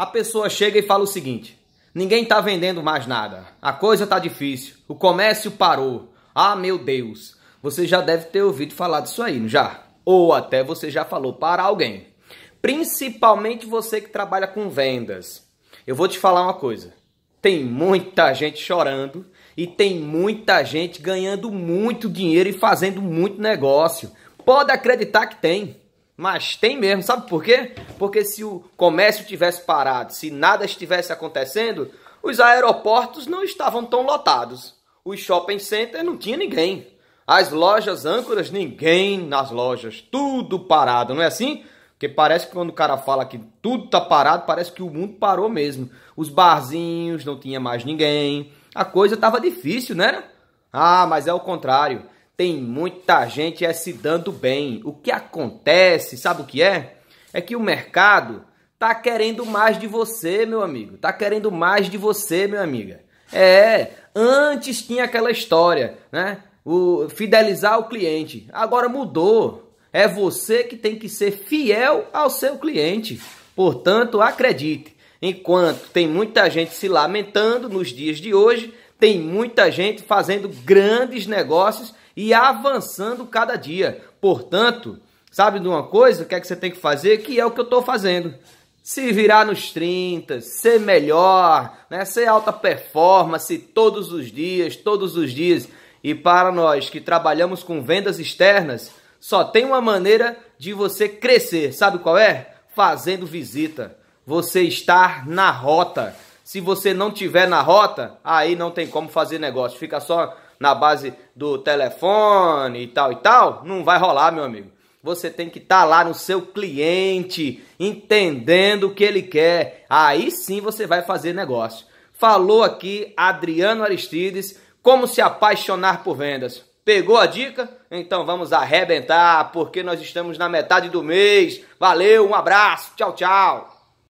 a pessoa chega e fala o seguinte: ninguém está vendendo mais nada, a coisa está difícil, o comércio parou. Ah, meu Deus! Você já deve ter ouvido falar disso aí, já? Ou até você já falou para alguém. Principalmente você que trabalha com vendas. Eu vou te falar uma coisa: tem muita gente chorando e tem muita gente ganhando muito dinheiro e fazendo muito negócio. Pode acreditar que tem. Mas tem mesmo, sabe por quê? Porque se o comércio tivesse parado, se nada estivesse acontecendo, os aeroportos não estavam tão lotados. Os shopping centers não tinha ninguém. As lojas âncoras, ninguém nas lojas. Tudo parado, não é assim? Porque parece que quando o cara fala que tudo tá parado, parece que o mundo parou mesmo. Os barzinhos, não tinha mais ninguém. A coisa tava difícil, né? Ah, mas é o contrário tem muita gente é se dando bem. O que acontece, sabe o que é? É que o mercado tá querendo mais de você, meu amigo. Tá querendo mais de você, minha amiga. É, antes tinha aquela história, né? O fidelizar o cliente. Agora mudou. É você que tem que ser fiel ao seu cliente. Portanto, acredite. Enquanto tem muita gente se lamentando nos dias de hoje, tem muita gente fazendo grandes negócios e avançando cada dia. Portanto, sabe de uma coisa? O que é que você tem que fazer? Que é o que eu estou fazendo. Se virar nos 30, ser melhor, né? ser alta performance todos os dias, todos os dias. E para nós que trabalhamos com vendas externas, só tem uma maneira de você crescer. Sabe qual é? Fazendo visita. Você estar na rota. Se você não tiver na rota, aí não tem como fazer negócio. Fica só na base do telefone e tal e tal, não vai rolar, meu amigo. Você tem que estar tá lá no seu cliente, entendendo o que ele quer. Aí sim você vai fazer negócio. Falou aqui Adriano Aristides como se apaixonar por vendas. Pegou a dica? Então vamos arrebentar, porque nós estamos na metade do mês. Valeu, um abraço, tchau, tchau.